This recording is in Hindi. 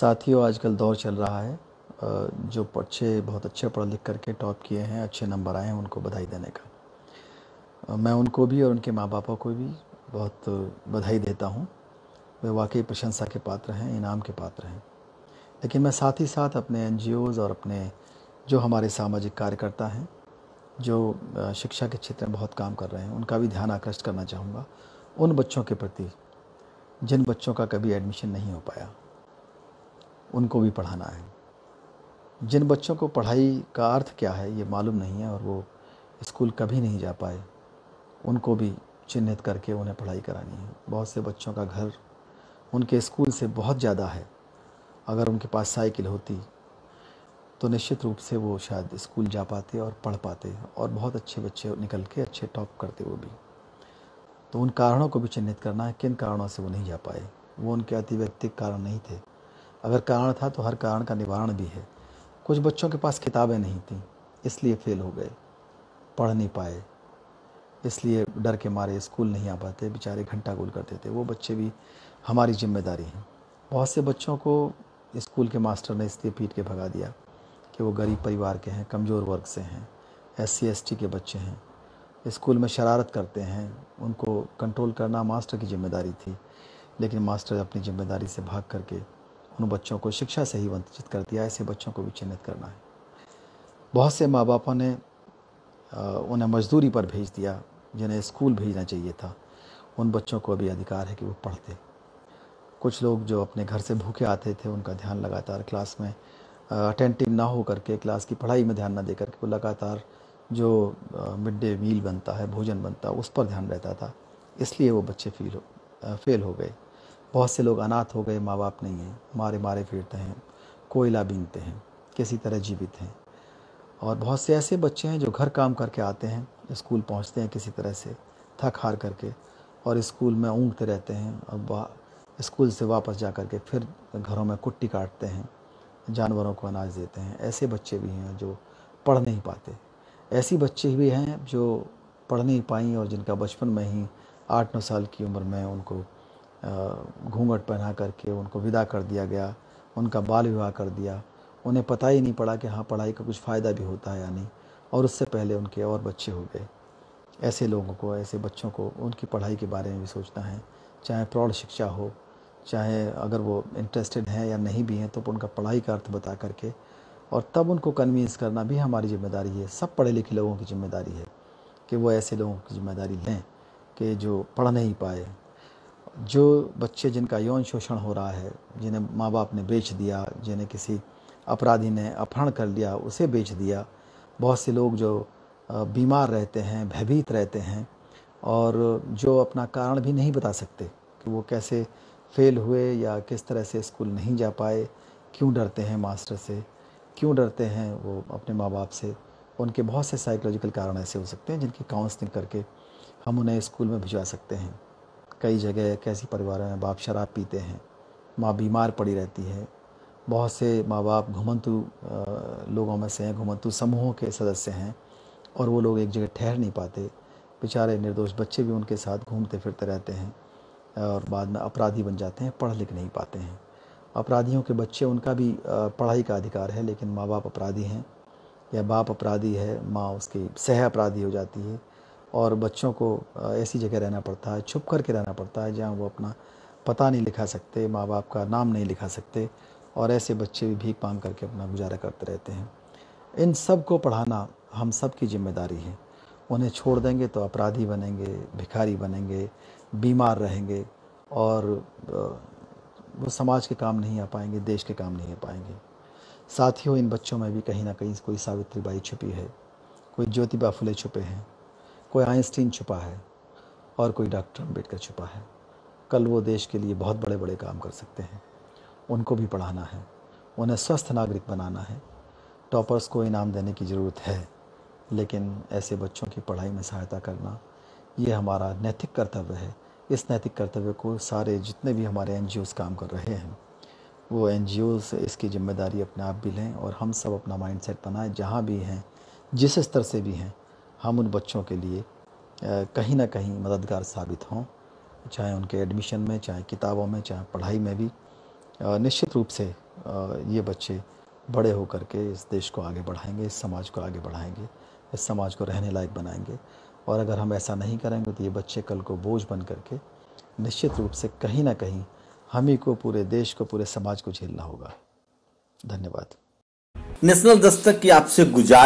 साथियों आजकल दौर चल रहा है जो बच्चे बहुत अच्छे पढ़ लिख करके टॉप किए हैं अच्छे नंबर आए हैं उनको बधाई देने का मैं उनको भी और उनके माँ बापों को भी बहुत बधाई देता हूँ वे वाकई प्रशंसा के पात्र हैं इनाम के पात्र हैं लेकिन मैं साथ ही साथ अपने एन और अपने जो हमारे सामाजिक कार्यकर्ता हैं जो शिक्षा के क्षेत्र में बहुत काम कर रहे हैं उनका भी ध्यान आकर्षित करना चाहूँगा उन बच्चों के प्रति जिन बच्चों का कभी एडमिशन नहीं हो पाया उनको भी पढ़ाना है जिन बच्चों को पढ़ाई का अर्थ क्या है ये मालूम नहीं है और वो स्कूल कभी नहीं जा पाए उनको भी चिन्हित करके उन्हें पढ़ाई करानी है बहुत से बच्चों का घर उनके स्कूल से बहुत ज़्यादा है अगर उनके पास साइकिल होती तो निश्चित रूप से वो शायद स्कूल जा पाते और पढ़ पाते और बहुत अच्छे बच्चे निकल के अच्छे टॉप करते वो भी तो उन कारणों को भी चिन्हित करना है किन कारणों से वो नहीं जा पाए वो उनके अतिव्यक्तिक कारण नहीं थे अगर कारण था तो हर कारण का निवारण भी है कुछ बच्चों के पास किताबें नहीं थीं इसलिए फेल हो गए पढ़ नहीं पाए इसलिए डर के मारे स्कूल नहीं आ पाते बेचारे घंटा गोल करते थे वो बच्चे भी हमारी जिम्मेदारी हैं बहुत से बच्चों को स्कूल के मास्टर ने इसलिए पीट के भगा दिया कि वो गरीब परिवार के हैं कमज़ोर वर्ग से हैं एस सी के बच्चे हैं स्कूल में शरारत करते हैं उनको कंट्रोल करना मास्टर की जिम्मेदारी थी लेकिन मास्टर अपनी जिम्मेदारी से भाग करके उन बच्चों को शिक्षा से ही वंचित कर दिया ऐसे बच्चों को भी चिन्हित करना है बहुत से माँ बापों ने उन्हें मजदूरी पर भेज दिया जिन्हें स्कूल भेजना चाहिए था उन बच्चों को अभी अधिकार है कि वो पढ़ते कुछ लोग जो अपने घर से भूखे आते थे उनका ध्यान लगातार क्लास में अटेंटिव ना हो करके क्लास की पढ़ाई में ध्यान ना दे करके वो लगातार जो मिड डे मील बनता है भोजन बनता है उस पर ध्यान रहता था इसलिए वो बच्चे फील हो फेल हो गए बहुत से लोग अनाथ हो गए माँ बाप नहीं हैं मारे मारे फिरते हैं कोयला बीनते हैं किसी तरह जीवित हैं और बहुत से ऐसे बच्चे हैं जो घर काम करके आते हैं स्कूल पहुँचते हैं किसी तरह से थक हार करके और स्कूल में ऊँगते रहते हैं और स्कूल से वापस जा कर के फिर घरों में कुट्टी काटते हैं जानवरों को अनाज देते हैं ऐसे बच्चे भी हैं जो पढ़ नहीं पाते ऐसी बच्चे भी हैं जो पढ़ नहीं पाई और जिनका बचपन में ही आठ नौ साल की उम्र में उनको घूंघट पहना करके उनको विदा कर दिया गया उनका बाल विवाह कर दिया उन्हें पता ही नहीं पड़ा कि हाँ पढ़ाई का कुछ फ़ायदा भी होता है या नहीं और उससे पहले उनके और बच्चे हो गए ऐसे लोगों को ऐसे बच्चों को उनकी पढ़ाई के बारे में भी सोचना है चाहे प्रौढ़ शिक्षा हो चाहे अगर वो इंटरेस्टेड हैं या नहीं भी हैं तो उनका पढ़ाई का अर्थ बता करके और तब उनको कन्विंस करना भी हमारी जिम्मेदारी है सब पढ़े लिखे लोगों की जिम्मेदारी है कि वो ऐसे लोगों की जिम्मेदारी लें कि जो पढ़ नहीं पाए जो बच्चे जिनका यौन शोषण हो रहा है जिन्हें माँ बाप ने बेच दिया जिन्हें किसी अपराधी ने अपहरण कर लिया उसे बेच दिया बहुत से लोग जो बीमार रहते हैं भयभीत रहते हैं और जो अपना कारण भी नहीं बता सकते कि वो कैसे फेल हुए या किस तरह से स्कूल नहीं जा पाए क्यों डरते हैं मास्टर से क्यों डरते हैं वो अपने माँ बाप से उनके बहुत से साइकोलॉजिकल कारण ऐसे हो सकते हैं जिनकी काउंसलिंग करके हम उन्हें स्कूल में भिजवा सकते हैं कई जगह कैसी परिवारों में बाप शराब पीते हैं माँ बीमार पड़ी रहती है बहुत से माँ बाप घुमंतु लोगों में से हैं घुमंतु समूहों के सदस्य हैं और वो लोग एक जगह ठहर नहीं पाते बेचारे निर्दोष बच्चे भी उनके साथ घूमते फिरते रहते हैं और बाद में अपराधी बन जाते हैं पढ़ लिख नहीं पाते हैं अपराधियों के बच्चे उनका भी पढ़ाई का अधिकार है लेकिन माँ बाप अपराधी हैं या बाप अपराधी है माँ उसकी सह अपराधी हो जाती है और बच्चों को ऐसी जगह रहना पड़ता है छुप करके रहना पड़ता है जहाँ वो अपना पता नहीं लिखा सकते माँ बाप का नाम नहीं लिखा सकते और ऐसे बच्चे भी भीख मांग करके अपना गुजारा करते रहते हैं इन सब को पढ़ाना हम सब की जिम्मेदारी है उन्हें छोड़ देंगे तो अपराधी बनेंगे भिखारी बनेंगे बीमार रहेंगे और वो समाज के काम नहीं आ पाएंगे देश के काम नहीं आ पाएंगे साथियों इन बच्चों में भी कहीं ना कहीं कोई सावित्री बाई छुपी है कोई ज्योतिबा फुले छुपे हैं कोई आइंस्टीन छुपा है और कोई डॉक्टर अम्बेडकर छुपा है कल वो देश के लिए बहुत बड़े बड़े काम कर सकते हैं उनको भी पढ़ाना है उन्हें स्वस्थ नागरिक बनाना है टॉपर्स को इनाम देने की ज़रूरत है लेकिन ऐसे बच्चों की पढ़ाई में सहायता करना ये हमारा नैतिक कर्तव्य है इस नैतिक कर्तव्य को सारे जितने भी हमारे एन काम कर रहे हैं वो एन इसकी जिम्मेदारी अपने आप भी लें और हम सब अपना माइंड सेट बनाएं जहाँ भी हैं जिस स्तर से भी हैं हम उन बच्चों के लिए कहीं ना कहीं मददगार साबित हों चाहे उनके एडमिशन में चाहे किताबों में चाहे पढ़ाई में भी निश्चित रूप से ये बच्चे बड़े होकर के इस देश को आगे बढ़ाएंगे इस समाज को आगे बढ़ाएंगे इस समाज को रहने लायक बनाएंगे और अगर हम ऐसा नहीं करेंगे तो ये बच्चे कल को बोझ बन करके निश्चित रूप से कहीं ना कहीं हम ही को पूरे देश को पूरे समाज को झेलना होगा धन्यवाद नेशनल दस्तक की आपसे गुजार